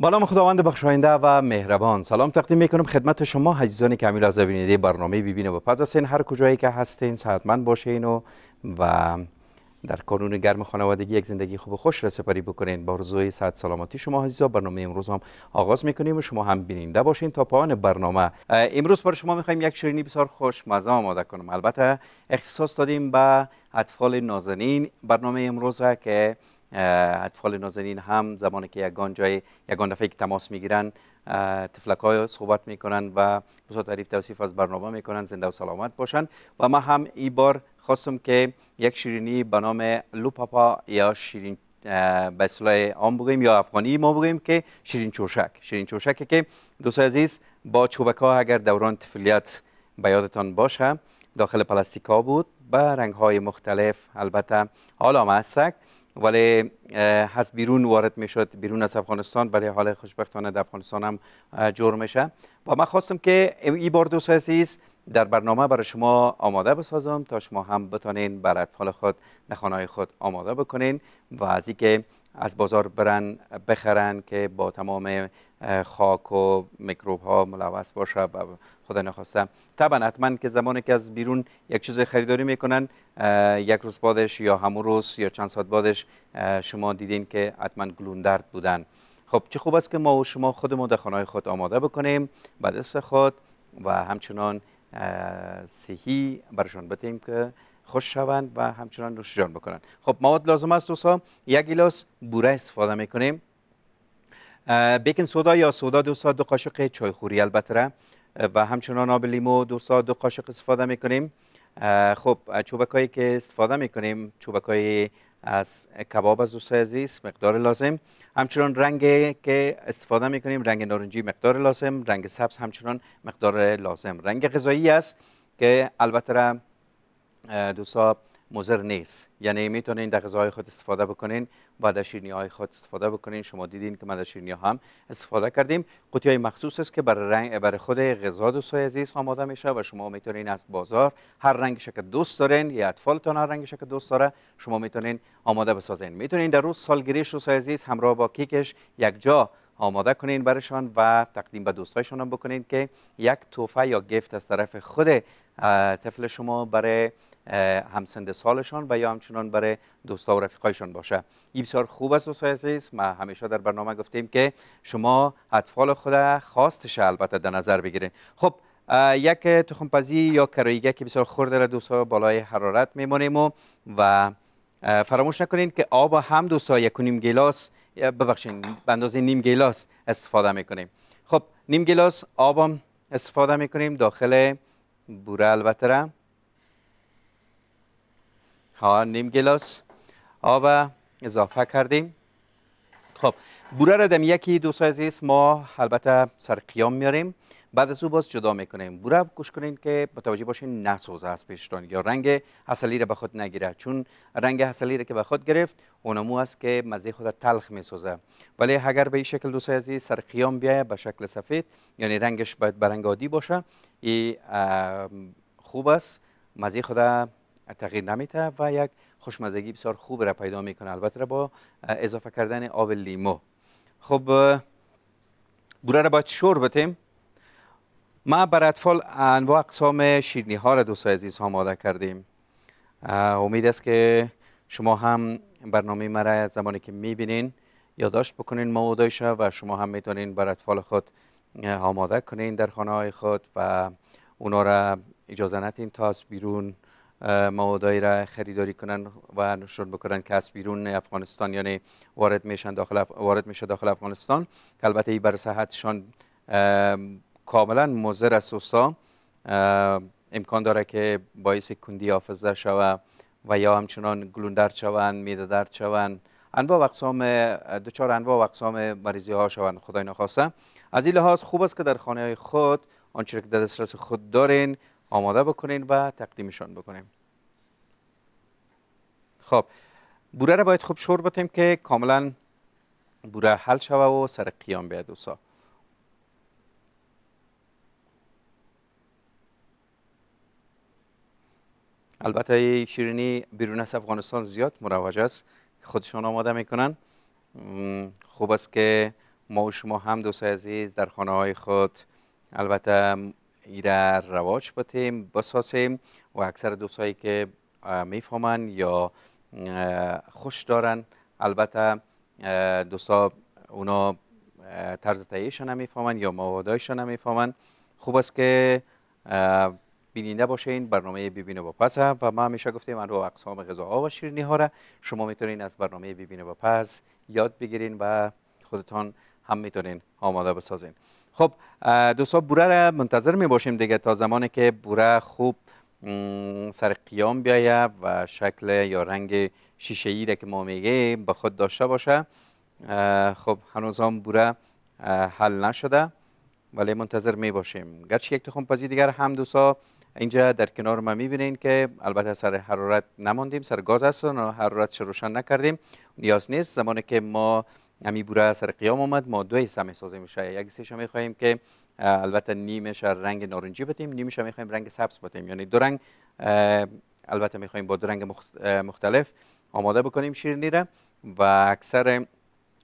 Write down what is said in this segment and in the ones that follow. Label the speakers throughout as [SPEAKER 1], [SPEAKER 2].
[SPEAKER 1] بالام خداوند بخشاینده و مهربان سلام تقدیم میکنم خدمت شما حجیزانی که امیل از بینیده برنامه ببینه و پس این هر کجایی که هستین صحتمند باشین و و در کانون گرم خانوادگی یک زندگی خوب خوش را سپری بکنین با رضوی صحت سلامتی شما حجیزا برنامه امروز هم آغاز میکنیم و شما هم بیننده باشین تا پایان برنامه امروز برای شما میخوایم یک شیرینی بسیار خوشمزه آماده کنم البته اختصاص دادیم به اطفال نازنین برنامه امروز که اطفال نازنین هم زمانی که یگان جای یگان دفعه که تماس میگیرن تفلک های صحبت میکنن و بسیار تعریف توصیف از برنامه میکنن زنده و سلامت باشن و ما هم این بار خواستم که یک شیرینی به نام لوپاپا یا شیرین به اصطلاح بگویم یا افغانی ما بگویم که شیرین چوشک شیرین چوشک که دوستای عزیز با چوبک ها اگر دوران تفلیت به یادتان باشه داخل پلاستیک بود به رنگ های مختلف البته حالا مستک ولی از بیرون وارد میشد بیرون از افغانستان ولی حال خوشبختانه در افغانستان هم جور میشه و من خواستم که این بار دوست عزیز در برنامه برای شما آماده بسازم تا شما هم بتانین بر اطفال خود نخانه خود آماده بکنین و از که از بازار برن بخرن که با تمام خاک و میکروب ها ملوث باشه و خدا نخواسته طبعا حتما که زمانی که از بیرون یک چیز خریداری میکنن یک روز بعدش یا همون روز یا چند ساعت بعدش شما دیدین که حتما گلوندرد بودن خب چه خوب است که ما و شما خودمون در خانه خود آماده بکنیم بعد دست خود و همچنان صحی برشان بتیم که خوش شوند و همچنان روشجان بکنند خب مواد لازم است دوستان یک گلاس بوره استفاده میکنیم بیکن سودا یا سودا دوستا دو قاشق چای خوری البته و همچنان آب لیمو دوستا دو قاشق استفاده میکنیم خب چوبکایی که استفاده میکنیم چوبک از کباب از دوستای عزیز مقدار لازم همچنان رنگ که استفاده می کنیم رنگ نارنجی مقدار لازم رنگ سبز همچنان مقدار لازم رنگ غذایی است که البته را دوستا مضر نیست یعنی میتونین در غذای خود استفاده بکنین و های خود استفاده بکنین شما دیدین که ما در هم استفاده کردیم قوطی های مخصوص است که برای رنگ برای خود غذا دوستای عزیز آماده میشه و شما میتونین از بازار هر رنگی که دوست دارین یا اطفالتان هر رنگی که دوست داره شما میتونین آماده بسازین میتونین در روز شو دوستای عزیز همراه با کیکش یک جا آماده کنین برشان و تقدیم به دوستایشان هم بکنین که یک تحفه یا گفت از طرف خود طفل شما برای همسند سالشان و یا همچنان برای دوستا و رفیقایشان باشه این بسیار خوب است دوستای عزیز ما همیشه در برنامه گفتیم که شما اطفال خود خواستش البته در نظر بگیرید. خب یک تخمپزی یا کرایگه که بسیار خورده را دوستا بالای حرارت میمونیم و, و فراموش نکنین که آب هم دوستا یک نیم گلاس ببخشید به اندازه نیم گلاس استفاده میکنیم خب نیم گلاس آبم استفاده میکنیم داخل بوره البته ها نیم گلاس آب اضافه کردیم خب بوره را دم یکی دو عزیز ما البته سر قیام میاریم بعد از او باز جدا میکنیم بوره گوش کنین که متوجه باشین نسوزه از پیشتان یا رنگ اصلی را به خود نگیره چون رنگ اصلی را که به خود گرفت اونمو است که مزه خود تلخ میسازه ولی اگر به این شکل دو سایزی سر قیام بیایه به شکل سفید یعنی رنگش باید برنگ باشه این خوب است مزه خود تغییر نمیته و یک خوشمزگی بسیار خوب را پیدا میکنه البته با اضافه کردن آب لیمو خب بوره را باید شور بتیم ما بر اطفال انواع اقسام شیرینی ها را دوست عزیز آماده کردیم امید است که شما هم برنامه مرا زمانی که میبینین یادداشت بکنین موادایش و شما هم میتونین بر اطفال خود آماده کنین در خانه های خود و اونا را اجازه ندین تا از بیرون موادایی را خریداری کنند و نشر بکنن که از بیرون افغانستان یعنی وارد میشن داخل وارد میشه داخل افغانستان که البته این بر صحتشان کاملا مضر است امکان داره که باعث کندی حافظه شوه و یا همچنان گلوندر شوند میده درد شوند انواع و اقسام دچار انواع و اقسام مریضی ها شوند خدای نخواسته از این لحاظ خوب است که در خانه های خود آنچه که در دسترس خود دارین آماده بکنین و تقدیمشان بکنیم خب بوره را باید خوب شور بتیم که کاملا بوره حل شوه و سر قیام بیاد دوستا البته شیرینی بیرون از افغانستان زیاد مروج است خودشان آماده میکنن خوب است که ما و شما هم دوست عزیز در خانه های خود البته ایره رواج بتیم بساسیم و اکثر دوستایی که میفهمن یا خوش دارن البته دوستا اونا طرز تهیهشان نمیفهمن یا موادایش نمیفهمن خوب است که بینینده باشین برنامه ببینه با پس و ما همیشه گفتیم رو اقسام غذاها و شیرینی ها را شما میتونین از برنامه ببینه با پس یاد بگیرین و خودتان هم میتونین آماده بسازین خب دوستا بوره را منتظر می باشیم دیگه تا زمانی که بوره خوب سر قیام بیایه و شکل یا رنگ شیشه ای را که ما میگه به خود داشته باشه خب هنوز هم بوره حل نشده ولی منتظر می باشیم گرچه یک تخم پزی دیگر هم دوستا اینجا در کنار ما میبینین که البته سر حرارت نماندیم سر گاز هستن و حرارت روشن نکردیم نیاز نیست زمانی که ما امی بوره سر قیام آمد ما دو حصه میسازیم شاید یک سیش میخواهیم که البته نیمش رنگ نارنجی بتیم نیمش میخواهیم رنگ سبز بتیم یعنی دو رنگ البته میخوایم با دو رنگ مختلف آماده بکنیم شیرینی را و اکثر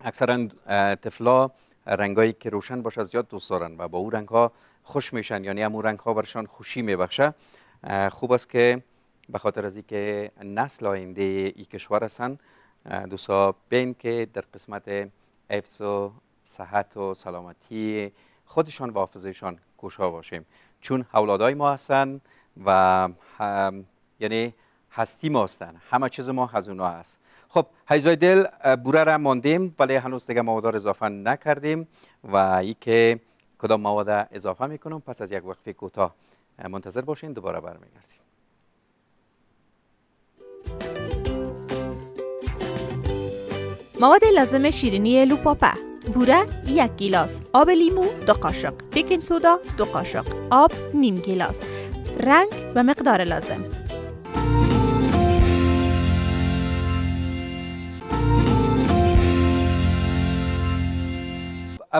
[SPEAKER 1] اکثرا طفلا رنگایی که روشن باشه زیاد دوست دارن و با او رنگ ها خوش میشن یعنی امو رنگ ها برشان خوشی میبخشه خوب است که به خاطر از اینکه نسل آینده ای کشور دوستا بین که در قسمت افس و صحت و سلامتی خودشان و حافظشان کوشا باشیم چون اولادای ما هستن و یعنی هستی ما هستن همه چیز ما از اونا هست خب هیزای دل بوره را ماندیم ولی هنوز دیگه موادار اضافه نکردیم و ای که کدام مواد اضافه میکنم پس از یک وقفه کوتاه منتظر باشین دوباره برمیگردیم مواد لازم شیرینی لوپاپه بوره یک گیلاس آب لیمو دو قاشق بیکن سودا دو قاشق آب نیم گیلاس رنگ و مقدار لازم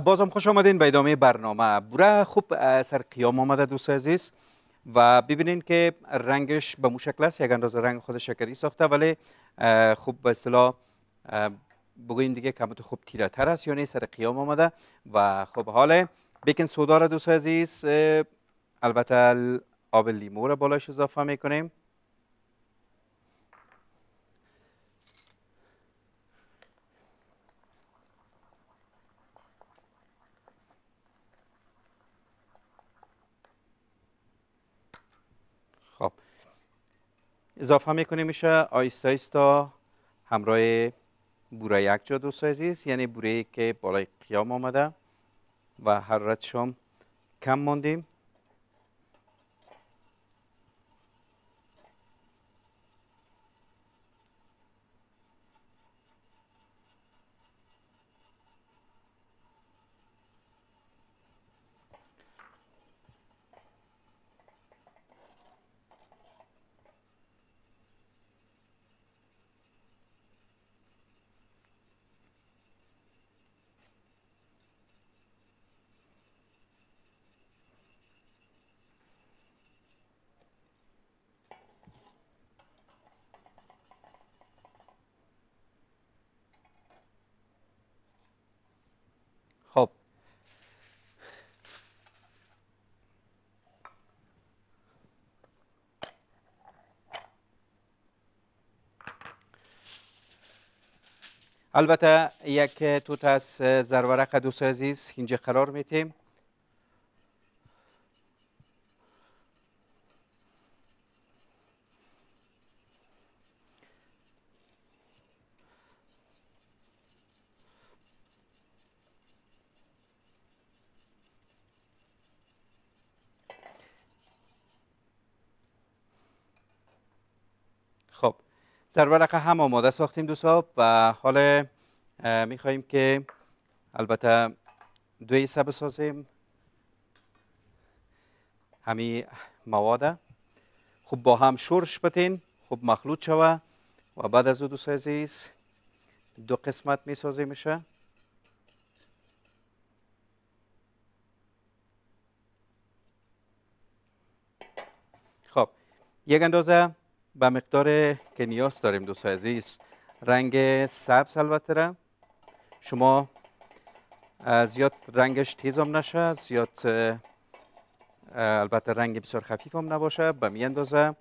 [SPEAKER 1] بازم خوش آمدین به ادامه برنامه بوره خوب سر قیام آمده دوست عزیز و ببینین که رنگش به مو شکل است یک اندازه رنگ خود شکری ساخته ولی خوب به اصطلاح بگوییم دیگه تو خوب تیره تر است یا نه سر قیام آمده و خب حالا بیکن سودا را دوست عزیز البته آب لیمو را بالاش اضافه میکنیم خب اضافه میکنیم میشه آیستا آیستا همراه بوره یک جا سایزی عزیز یعنی بوره که بالای قیام آمده و حرارتش شام کم ماندیم البته یک توت از زرورق دوست عزیز اینجا قرار میتیم در ورق هم آماده ساختیم دو صاحب و حال خواهیم که البته دو سه بسازیم همی مواده خوب با هم شورش بتین خوب مخلوط شوه و بعد از او دوست عزیز دو قسمت میسازیم میشه خب یک اندازه به مقدار که نیاز داریم دوست عزیز رنگ سبز البته را شما زیاد رنگش تیز هم نشه زیاد البته رنگ بسیار خفیف هم نباشه به می اندازه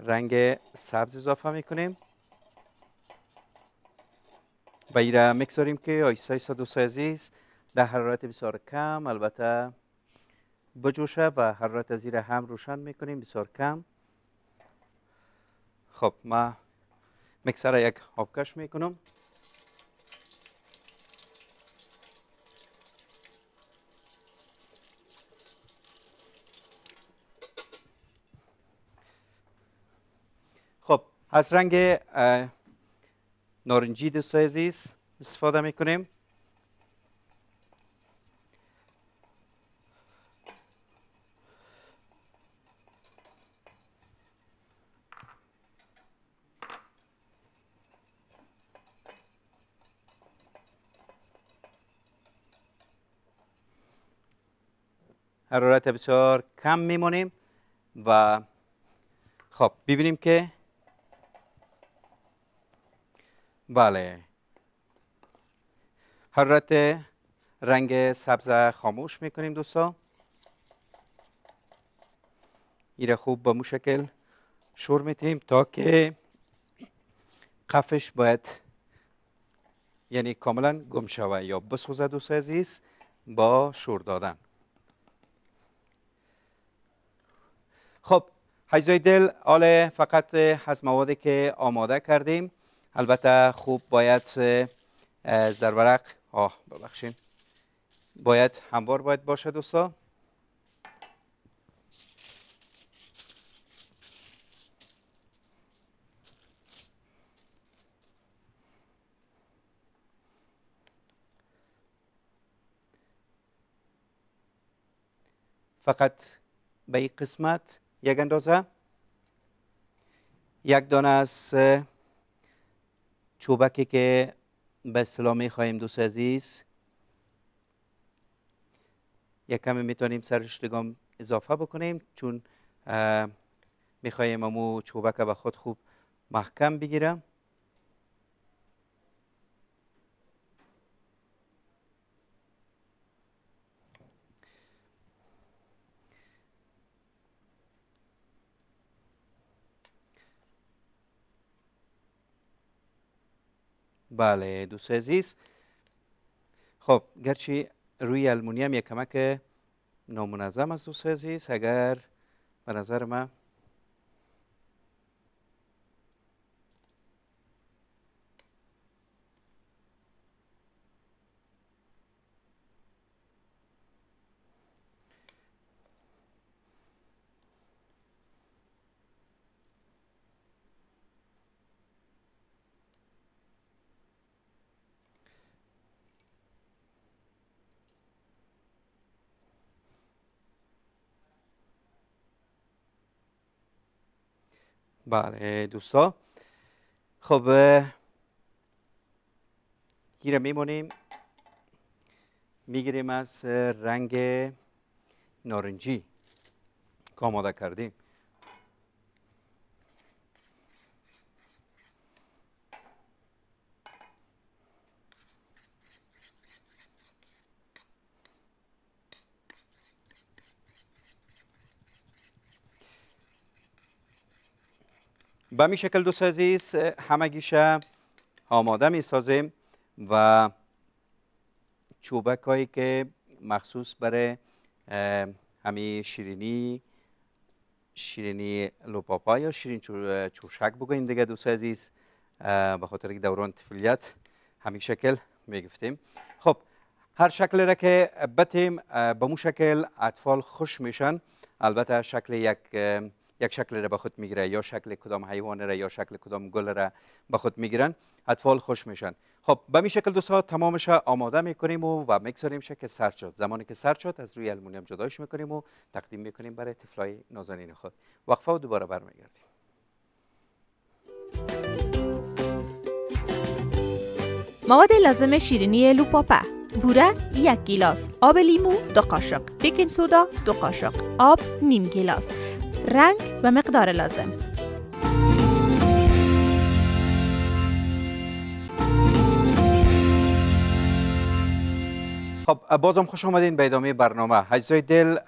[SPEAKER 1] رنگ سبز اضافه میکنیم و ایره میگذاریم که آیسته آیسته دوست عزیز در حرارت بسیار کم البته بجوشه و حرارت زیر هم روشن میکنیم بسیار کم خب ما میکسر یک آبکش میکنم خب از رنگ نارنجی دوست استفاده میکنیم حرارت بسیار کم میمونیم و خب ببینیم که بله حرارت رنگ سبز خاموش میکنیم دوستا ایره خوب به مشکل شور میتیم تا که قفش باید یعنی کاملا گم شوه یا بسوزه دوست عزیز با شور دادن خب هیجای دل آل فقط از موادی که آماده کردیم البته خوب باید در برق، آه ببخشید باید هموار باید باشه دوستا فقط به این قسمت یک اندازه یک دانه از چوبکی که به سلامی می خواهیم دوست عزیز یک کمی میتونیم سرش دگام اضافه بکنیم چون میخواییم امو چوبک به خود خوب محکم بگیرم بله دوست عزیز خب گرچه روی المونیم کمک نامنظم از دوست عزیز اگر به نظر بله دوستا خب گیره میمونیم میگیریم از رنگ نارنجی که آماده کردیم به می شکل دو سازیس همگیشه آماده می سازیم و چوبک هایی که مخصوص برای همی شیرینی شیرینی لپاپا یا شیرین چوشک بگوییم دیگه دوست عزیز به خاطر که دوران تفلیت همین شکل گفتیم خب هر شکل را که بتیم به مو شکل اطفال خوش میشن البته شکل یک یک شکل را به خود میگیره یا شکل کدام حیوان را یا شکل کدام گل را به خود میگیرن اطفال خوش میشن خب به می شکل دوستا تمامش آماده میکنیم و و شکل که سرد شد زمانی که سرد شد از روی هم جداش میکنیم و تقدیم میکنیم برای طفلای نازنین خود وقفه و دوباره برمیگردیم مواد لازم شیرینی لوپاپا بوره یک گیلاس آب لیمو دو قاشق بیکن سودا دو قاشق آب نیم گیلاس رنگ و مقدار لازم خب بازم خوش آمدین به ادامه برنامه هجزای دل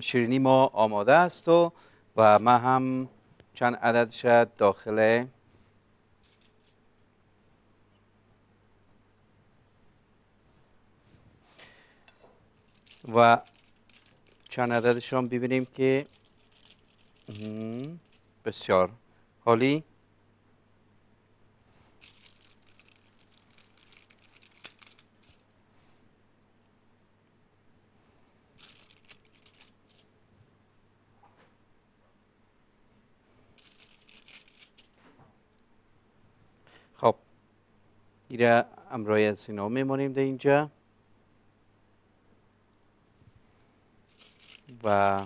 [SPEAKER 1] شیرینی ما آماده است و و ما هم چند عدد شد داخل و چند عددشان ببینیم که بسیار حالی خب ایره امرای از اینا میمانیم در اینجا و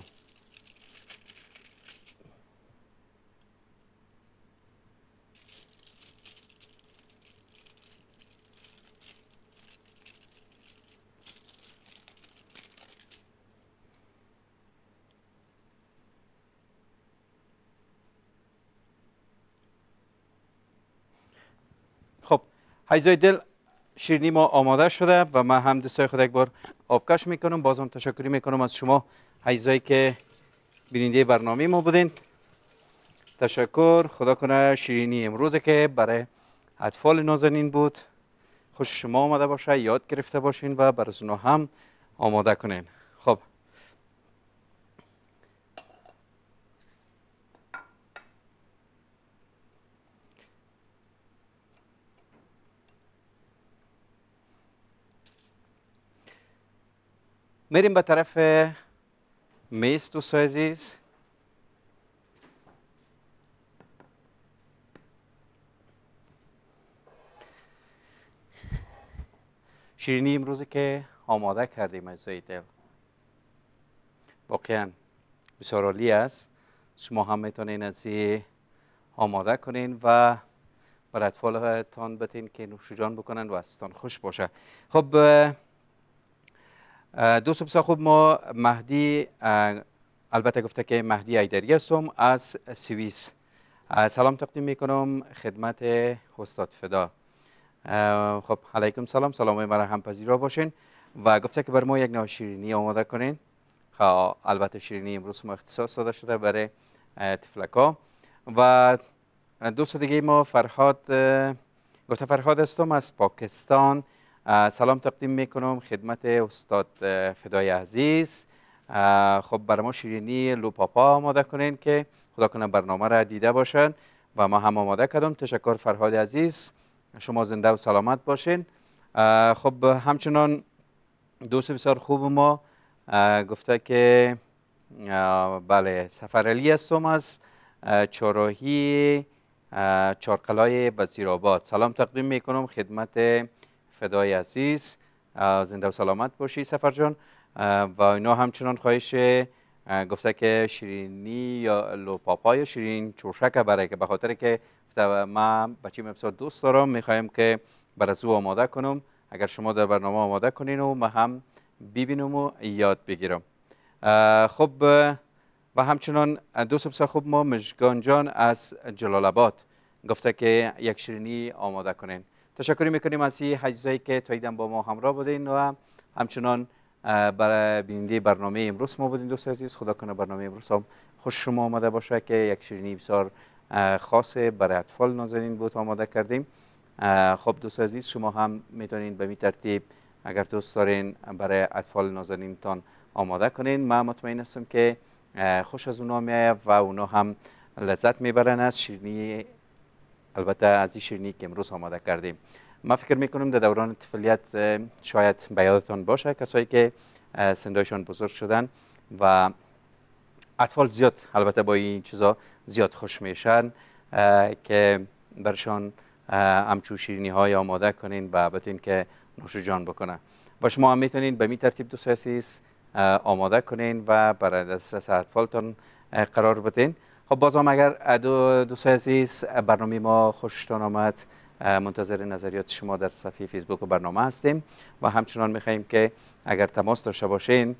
[SPEAKER 1] حیزای دل شیرینی ما آماده شده و ما هم دوستای خود یک بار آبکش میکنم بازم تشکری میکنم از شما حیزایی که بیننده برنامه ما بودین تشکر خدا کنه شیرینی امروز که برای اطفال نازنین بود خوش شما آمده باشه یاد گرفته باشین و برای هم آماده کنین خب میریم به طرف میز دوست عزیز شیرینی امروزی که آماده کردیم از دل واقعا بسیار عالی است شما هم میتونین از آماده کنین و برای اطفالتان بتین که نوشجان بکنن و ازتان خوش باشه خب دوست بسیار خوب ما مهدی البته گفته که مهدی ایدری هستم از سوئیس سلام تقدیم میکنم خدمت استاد فدا خب علیکم سلام سلام های مرا هم پذیرا باشین و گفته که بر ما یک نوع شیرینی آماده کنین خب البته شیرینی امروز ما اختصاص داده شده برای تفلکا و دوست دیگه ما فرهاد گفته فرهاد هستم از پاکستان سلام تقدیم میکنم خدمت استاد فدای عزیز خب بر ما شیرینی لوپاپا آماده کنین که خدا کنه برنامه را دیده باشن و ما هم آماده کردم تشکر فرهاد عزیز شما زنده و سلامت باشین خب همچنان دوست بسیار خوب ما گفته که بله علی هستم از چاراهی چارقلای وزیر سلام تقدیم میکنم خدمت فدای عزیز زنده و سلامت باشی سفر جان و اینا همچنان خواهش گفته که شیرینی یا لوپاپا یا شیرین چوشک برای که بخاطر که من بچیم مبسا دوست دارم میخوایم که برای او آماده کنم اگر شما در برنامه آماده کنین و ما هم ببینم و یاد بگیرم خب و همچنان دوست بسیار خوب ما مجگان جان از جلال آباد گفته که یک شیرینی آماده کنین تشکر میکنیم از این که تا با ما همراه بودین و همچنان برای بیننده برنامه امروز ما بودین دوست عزیز خدا کنه برنامه امروز هم خوش شما آمده باشه که یک شیرینی بسیار خاص برای اطفال نازنین بود آماده کردیم خب دوست عزیز شما هم میتونین به می ترتیب اگر دوست دارین برای اطفال تان آماده کنین من مطمئن هستم که خوش از اونا میآید و اونا هم لذت میبرن از شیرینی البته از این شیرینی که امروز آماده کردیم ما فکر میکنم در دوران طفلیت شاید به یادتان باشه کسایی که سندایشان بزرگ شدن و اطفال زیاد البته با این چیزا زیاد خوش میشن که برشان همچو شیرینی های آماده کنین و بتوین که نوش جان بکنه و شما هم میتونین به می ترتیب دو آماده کنین و برای دسترس اطفالتان قرار بدین خب بازم اگر دو دوست عزیز برنامه ما خوشتان آمد منتظر نظریات شما در صفحه فیسبوک و برنامه هستیم و همچنان میخواییم که اگر تماس داشته باشین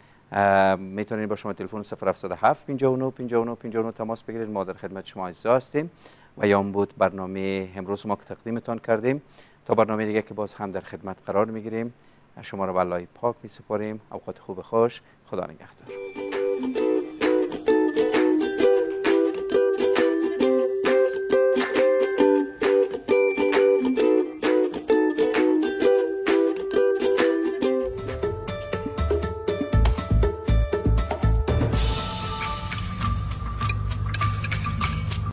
[SPEAKER 1] میتونید با شما تلفن 0707 59 59 59 تماس بگیرید ما در خدمت شما عزیز هستیم و یا بود برنامه امروز ما که تقدیمتان کردیم تا برنامه دیگه که باز هم در خدمت قرار میگیریم شما را به پاک میسپاریم اوقات خوب خوش خدا نگهدار